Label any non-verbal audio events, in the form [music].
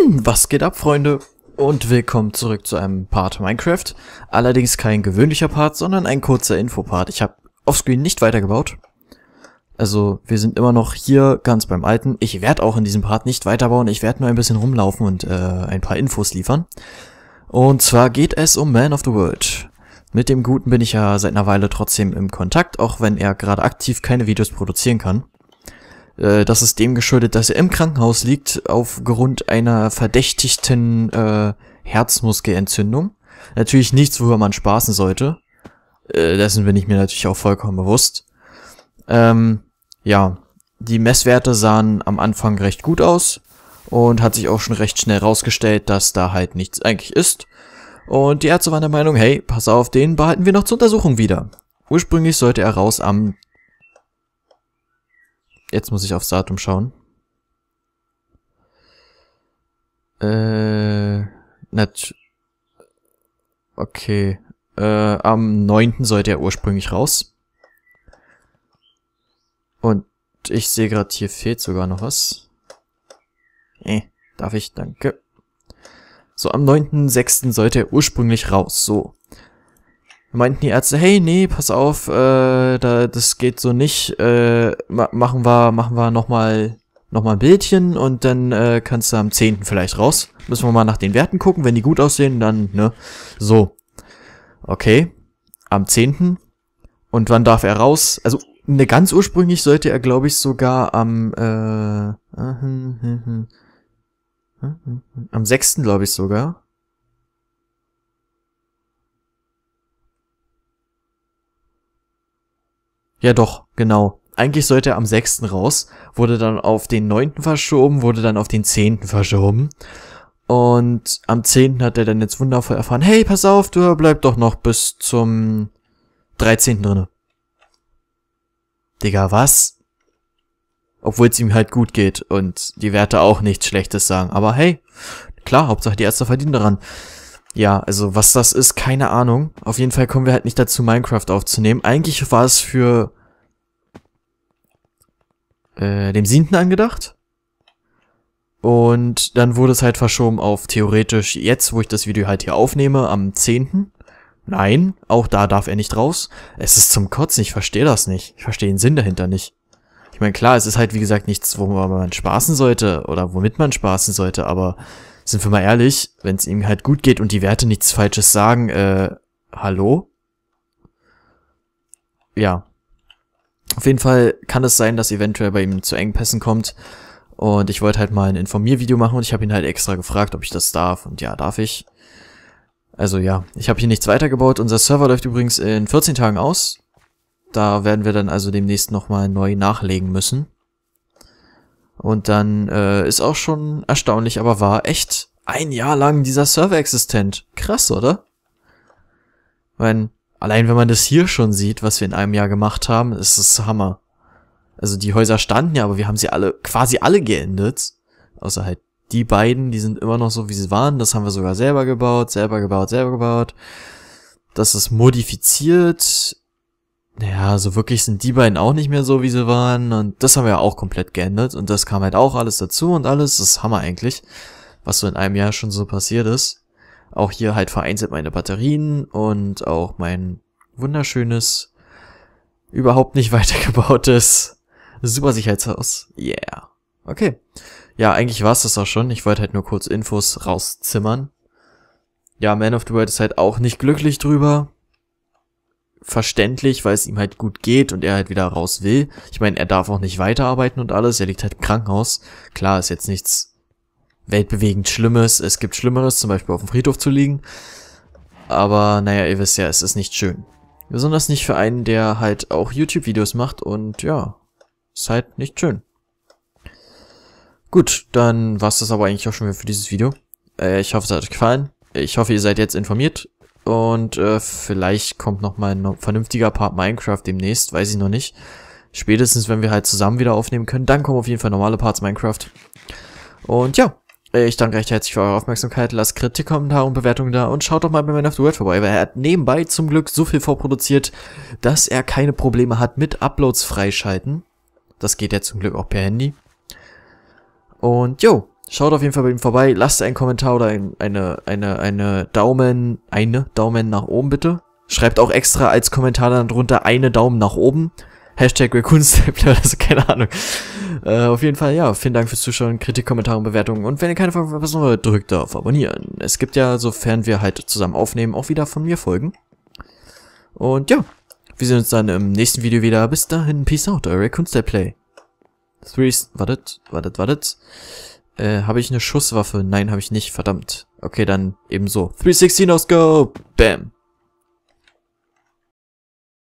Hm, was geht ab, Freunde? Und willkommen zurück zu einem Part Minecraft. Allerdings kein gewöhnlicher Part, sondern ein kurzer Infopart. Ich habe offscreen nicht weitergebaut. Also, wir sind immer noch hier ganz beim Alten. Ich werde auch in diesem Part nicht weiterbauen. Ich werde nur ein bisschen rumlaufen und äh, ein paar Infos liefern. Und zwar geht es um Man of the World. Mit dem Guten bin ich ja seit einer Weile trotzdem im Kontakt, auch wenn er gerade aktiv keine Videos produzieren kann. Äh, das ist dem geschuldet, dass er im Krankenhaus liegt aufgrund einer verdächtigten äh, Herzmuskelentzündung. Natürlich nichts, worüber man spaßen sollte. Äh, dessen bin ich mir natürlich auch vollkommen bewusst. Ähm, ja, die Messwerte sahen am Anfang recht gut aus und hat sich auch schon recht schnell rausgestellt, dass da halt nichts eigentlich ist. Und die Ärzte waren der Meinung, hey, pass auf, den behalten wir noch zur Untersuchung wieder. Ursprünglich sollte er raus am Jetzt muss ich aufs Datum schauen. Äh, nat okay. Äh, am 9. sollte er ursprünglich raus. Und ich sehe gerade, hier fehlt sogar noch was. Eh, darf ich? Danke. So, am 9.6. sollte er ursprünglich raus. So meinten die Ärzte, hey, nee, pass auf, äh, da, das geht so nicht, äh, ma machen wir, machen wir nochmal noch mal ein Bildchen und dann äh, kannst du am 10. vielleicht raus. Müssen wir mal nach den Werten gucken, wenn die gut aussehen, dann, ne, so. Okay, am 10. Und wann darf er raus? Also, ne, ganz ursprünglich sollte er, glaube ich, sogar am, äh, am 6. glaube ich sogar. Ja doch, genau. Eigentlich sollte er am 6. raus, wurde dann auf den 9. verschoben, wurde dann auf den 10. verschoben. Und am 10. hat er dann jetzt wundervoll erfahren, hey, pass auf, du bleib doch noch bis zum 13. drinne. Digga, was? Obwohl es ihm halt gut geht und die Werte auch nichts Schlechtes sagen. Aber hey, klar, Hauptsache die Ärzte verdienen daran. Ja, also was das ist, keine Ahnung. Auf jeden Fall kommen wir halt nicht dazu, Minecraft aufzunehmen. Eigentlich war es für äh, dem 7. angedacht. Und dann wurde es halt verschoben auf theoretisch jetzt, wo ich das Video halt hier aufnehme, am 10. Nein, auch da darf er nicht raus. Es ist zum Kotzen, ich verstehe das nicht. Ich verstehe den Sinn dahinter nicht. Ich meine, klar, es ist halt wie gesagt nichts, worüber man spaßen sollte oder womit man spaßen sollte, aber sind wir mal ehrlich, wenn es ihm halt gut geht und die Werte nichts Falsches sagen, äh, hallo? Ja. Auf jeden Fall kann es sein, dass eventuell bei ihm zu Engpässen kommt. Und ich wollte halt mal ein Informiervideo machen und ich habe ihn halt extra gefragt, ob ich das darf. Und ja, darf ich. Also ja, ich habe hier nichts weitergebaut. Unser Server läuft übrigens in 14 Tagen aus. Da werden wir dann also demnächst nochmal neu nachlegen müssen. Und dann äh, ist auch schon erstaunlich, aber war echt ein Jahr lang dieser Server existent. Krass, oder? Weil allein wenn man das hier schon sieht, was wir in einem Jahr gemacht haben, ist es Hammer. Also die Häuser standen ja, aber wir haben sie alle, quasi alle geendet. Außer halt die beiden, die sind immer noch so, wie sie waren. Das haben wir sogar selber gebaut, selber gebaut, selber gebaut. Das ist modifiziert. Naja, so wirklich sind die beiden auch nicht mehr so, wie sie waren. Und das haben wir ja auch komplett geändert. Und das kam halt auch alles dazu und alles. Das ist Hammer eigentlich, was so in einem Jahr schon so passiert ist. Auch hier halt vereinzelt meine Batterien und auch mein wunderschönes, überhaupt nicht [laughs] weitergebautes Supersicherheitshaus. Yeah. Okay. Ja, eigentlich war's das auch schon. Ich wollte halt nur kurz Infos rauszimmern. Ja, Man of the World ist halt auch nicht glücklich drüber verständlich, weil es ihm halt gut geht und er halt wieder raus will. Ich meine, er darf auch nicht weiterarbeiten und alles. Er liegt halt im Krankenhaus. Klar, ist jetzt nichts weltbewegend Schlimmes. Es gibt Schlimmeres, zum Beispiel auf dem Friedhof zu liegen. Aber naja, ihr wisst ja, es ist nicht schön. Besonders nicht für einen, der halt auch YouTube-Videos macht und ja, ist halt nicht schön. Gut, dann war's das aber eigentlich auch schon wieder für dieses Video. Äh, ich hoffe, es hat euch gefallen. Ich hoffe, ihr seid jetzt informiert und äh, vielleicht kommt noch mal ein vernünftiger Part Minecraft demnächst, weiß ich noch nicht. Spätestens, wenn wir halt zusammen wieder aufnehmen können, dann kommen auf jeden Fall normale Parts Minecraft. Und ja, äh, ich danke recht herzlich für eure Aufmerksamkeit. Lasst Kritik, Kommentare und Bewertungen da und schaut doch mal bei Man of the World vorbei, weil er hat nebenbei zum Glück so viel vorproduziert, dass er keine Probleme hat mit Uploads freischalten. Das geht ja zum Glück auch per Handy. Und jo, Schaut auf jeden Fall bei ihm vorbei. Lasst einen Kommentar oder ein, eine, eine, eine Daumen, eine Daumen nach oben bitte. Schreibt auch extra als Kommentar dann drunter eine Daumen nach oben. Hashtag Raccoonstable [laughs] also keine Ahnung. Äh, auf jeden Fall, ja, vielen Dank fürs Zuschauen, Kritik, Kommentare und Bewertungen. Und wenn ihr keine Folge verpassen wollt, drückt auf Abonnieren. Es gibt ja, sofern wir halt zusammen aufnehmen, auch wieder von mir Folgen. Und ja, wir sehen uns dann im nächsten Video wieder. Bis dahin, peace out, euer Raccoonstable Three, wartet, wartet, wartet. Äh, habe ich eine Schusswaffe? Nein, habe ich nicht. Verdammt. Okay, dann eben so. 360 No Scope. Bam.